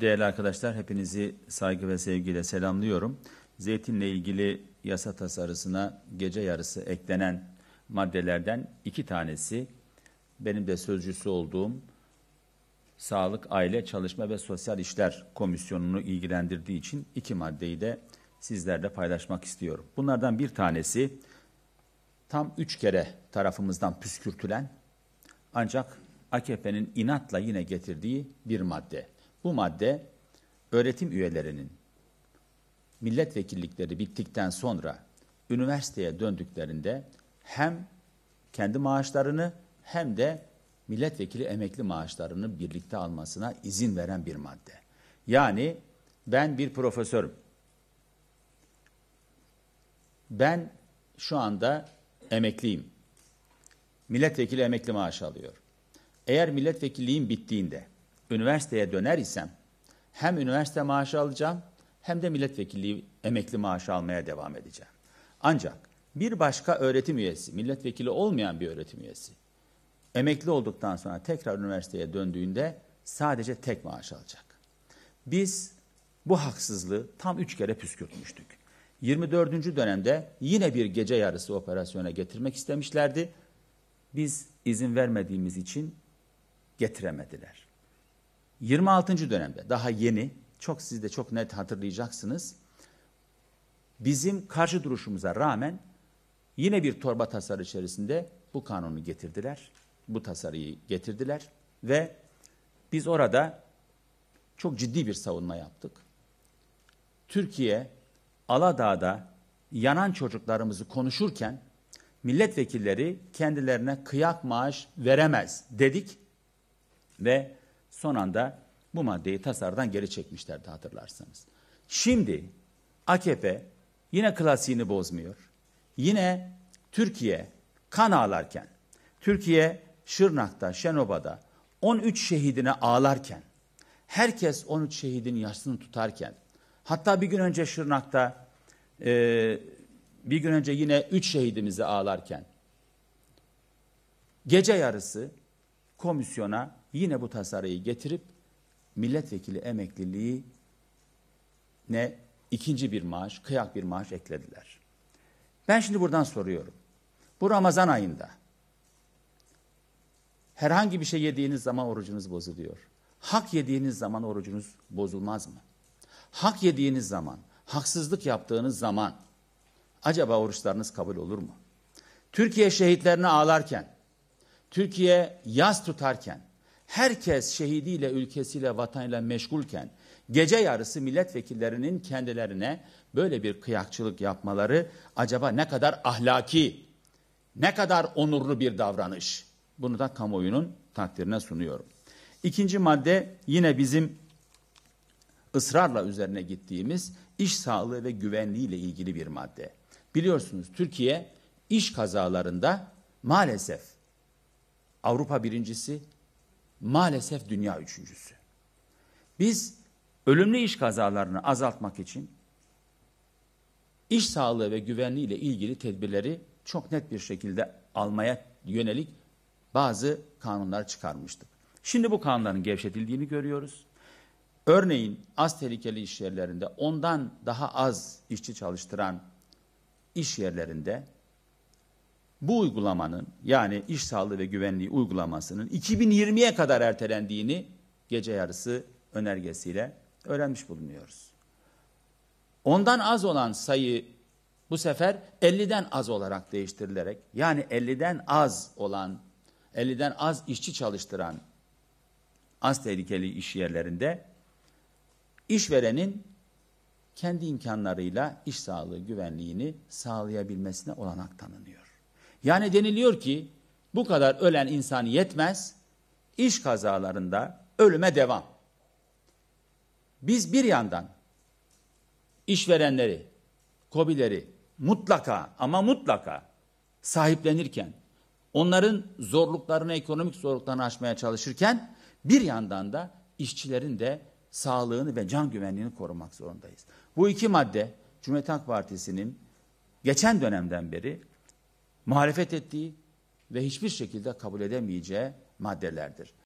Değerli arkadaşlar hepinizi saygı ve sevgiyle selamlıyorum. Zeytinle ilgili yasa tasarısına gece yarısı eklenen maddelerden iki tanesi benim de sözcüsü olduğum Sağlık, Aile, Çalışma ve Sosyal İşler Komisyonu'nu ilgilendirdiği için iki maddeyi de sizlerle paylaşmak istiyorum. Bunlardan bir tanesi tam üç kere tarafımızdan püskürtülen ancak AKP'nin inatla yine getirdiği bir madde. Bu madde öğretim üyelerinin milletvekillikleri bittikten sonra üniversiteye döndüklerinde hem kendi maaşlarını hem de milletvekili emekli maaşlarını birlikte almasına izin veren bir madde. Yani ben bir profesörüm. Ben şu anda emekliyim. Milletvekili emekli maaşı alıyor. Eğer milletvekilliğim bittiğinde üniversiteye döner isem hem üniversite maaşı alacağım hem de milletvekilliği emekli maaşı almaya devam edeceğim. Ancak bir başka öğretim üyesi, milletvekili olmayan bir öğretim üyesi emekli olduktan sonra tekrar üniversiteye döndüğünde sadece tek maaş alacak. Biz bu haksızlığı tam üç kere püskürtmüştük. 24. dönemde yine bir gece yarısı operasyona getirmek istemişlerdi. Biz izin vermediğimiz için getiremediler. 26. dönemde daha yeni çok siz de çok net hatırlayacaksınız. Bizim karşı duruşumuza rağmen yine bir torba tasarı içerisinde bu kanunu getirdiler. Bu tasarıyı getirdiler ve biz orada çok ciddi bir savunma yaptık. Türkiye Aladağ'da yanan çocuklarımızı konuşurken milletvekilleri kendilerine kıyak maaş veremez dedik ve son anda bu maddeyi tasarıdan geri çekmişlerdi hatırlarsanız. Şimdi AKP yine klasiğini bozmuyor. Yine Türkiye kan ağlarken, Türkiye Şırnak'ta, Şenoba'da 13 şehidine ağlarken, herkes 13 şehidin yaşını tutarken, hatta bir gün önce Şırnak'ta, e, bir gün önce yine 3 şehidimizi ağlarken, gece yarısı komisyona yine bu tasarıyı getirip milletvekili emekliliği ne ikinci bir maaş, kıyak bir maaş eklediler. Ben şimdi buradan soruyorum. Bu Ramazan ayında herhangi bir şey yediğiniz zaman orucunuz bozuluyor. Hak yediğiniz zaman orucunuz bozulmaz mı? Hak yediğiniz zaman, haksızlık yaptığınız zaman acaba oruçlarınız kabul olur mu? Türkiye şehitlerine ağlarken, Türkiye yaz tutarken, herkes şehidiyle, ülkesiyle, vatanıyla meşgulken gece yarısı milletvekillerinin kendilerine böyle bir kıyakçılık yapmaları acaba ne kadar ahlaki, ne kadar onurlu bir davranış? Bunu da kamuoyunun takdirine sunuyorum. İkinci madde yine bizim ısrarla üzerine gittiğimiz iş sağlığı ve güvenliği ile ilgili bir madde. Biliyorsunuz Türkiye iş kazalarında maalesef Avrupa birincisi, maalesef dünya üçüncüsü. Biz ölümlü iş kazalarını azaltmak için iş sağlığı ve güvenliği ile ilgili tedbirleri çok net bir şekilde almaya yönelik bazı kanunlar çıkarmıştık. Şimdi bu kanunların gevşetildiğini görüyoruz. Örneğin az tehlikeli iş yerlerinde ondan daha az işçi çalıştıran iş yerlerinde bu uygulamanın yani iş sağlığı ve güvenliği uygulamasının 2020'ye kadar ertelendiğini gece yarısı önergesiyle öğrenmiş bulunuyoruz. Ondan az olan sayı bu sefer 50'den az olarak değiştirilerek yani 50'den az olan 50'den az işçi çalıştıran az tehlikeli iş yerlerinde işverenin kendi imkanlarıyla iş sağlığı güvenliğini sağlayabilmesine olanak tanınıyor. Yani deniliyor ki bu kadar ölen insan yetmez, iş kazalarında ölüme devam. Biz bir yandan işverenleri, kobileri mutlaka ama mutlaka sahiplenirken, onların zorluklarını, ekonomik zorluklarını aşmaya çalışırken bir yandan da işçilerin de sağlığını ve can güvenliğini korumak zorundayız. Bu iki madde Cumhuriyet Halk Partisi'nin geçen dönemden beri muhalefet ettiği ve hiçbir şekilde kabul edemeyeceği maddelerdir.